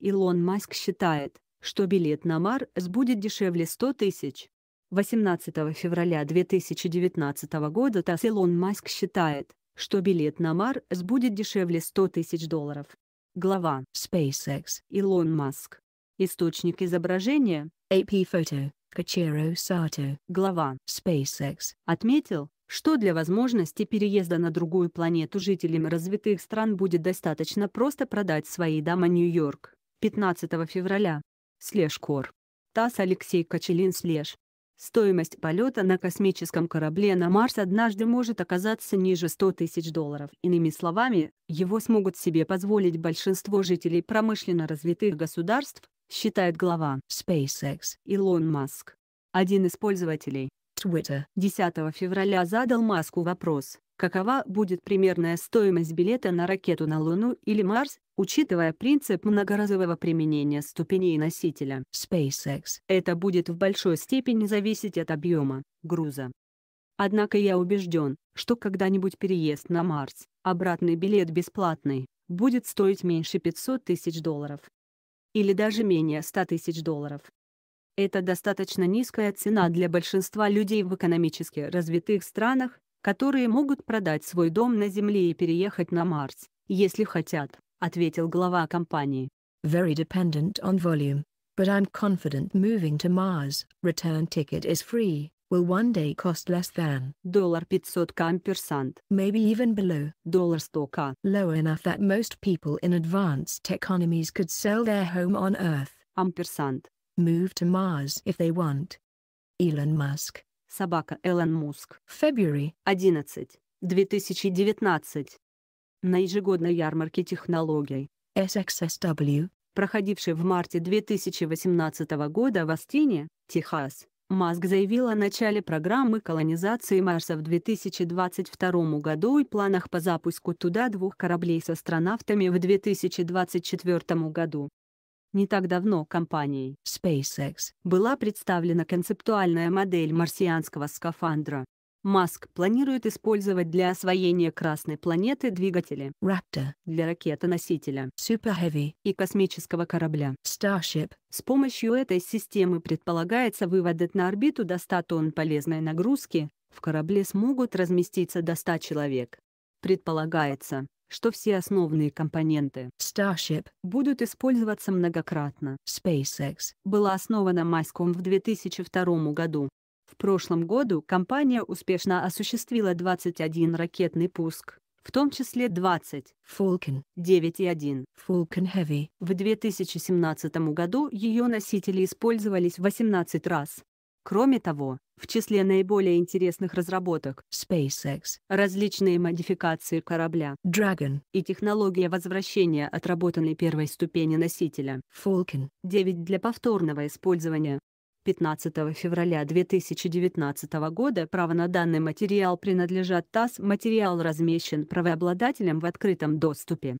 Илон Маск считает, что билет на Марс будет дешевле 100 тысяч. 18 февраля 2019 года ТАСС Илон Маск считает, что билет на Марс будет дешевле 100 тысяч долларов. Глава SpaceX Илон Маск. Источник изображения AP Photo Качеро Сато. Глава SpaceX отметил, что для возможности переезда на другую планету жителям развитых стран будет достаточно просто продать свои дома Нью-Йорк. 15 февраля. Слежкор. ТАСС Алексей Кочелин Слеж. Стоимость полета на космическом корабле на Марс однажды может оказаться ниже 100 тысяч долларов. Иными словами, его смогут себе позволить большинство жителей промышленно развитых государств, считает глава SpaceX Илон Маск. Один из пользователей Twitter 10 февраля задал Маску вопрос, Какова будет примерная стоимость билета на ракету на Луну или Марс, учитывая принцип многоразового применения ступеней носителя SpaceX? Это будет в большой степени зависеть от объема груза. Однако я убежден, что когда-нибудь переезд на Марс, обратный билет бесплатный, будет стоить меньше 500 тысяч долларов. Или даже менее 100 тысяч долларов. Это достаточно низкая цена для большинства людей в экономически развитых странах, которые могут продать свой дом на Земле и переехать на Марс, если хотят, ответил глава компании. Very dependent on volume, but I'm confident moving to Mars. Return ticket is free, will one day cost less than доллар 500 к maybe even below доллар 100 к, low enough that most people in advanced economies could sell their home on Earth. Ampersand. Move to Mars if they want. Elon Musk. Собака Эллен Муск. February 11. 2019. На ежегодной ярмарке технологий SXSW, проходившей в марте 2018 года в Астине, Техас, Маск заявил о начале программы колонизации Марса в 2022 году и планах по запуску туда двух кораблей с астронавтами в 2024 году. Не так давно компанией SpaceX была представлена концептуальная модель марсианского скафандра. Маск планирует использовать для освоения Красной планеты двигатели Raptor для ракеты-носителя Super Heavy и космического корабля Starship. С помощью этой системы предполагается выводить на орбиту до 100 тонн полезной нагрузки, в корабле смогут разместиться до 100 человек. Предполагается, что все основные компоненты Starship будут использоваться многократно. SpaceX была основана Майском в 2002 году. В прошлом году компания успешно осуществила 21 ракетный пуск, в том числе 20 Falcon 9 и 1 Falcon Heavy. В 2017 году ее носители использовались 18 раз. Кроме того, в числе наиболее интересных разработок SpaceX, различные модификации корабля Dragon и технология возвращения отработанной первой ступени носителя Falcon 9 для повторного использования. 15 февраля 2019 года право на данный материал принадлежат ТАСС. Материал размещен правообладателем в открытом доступе.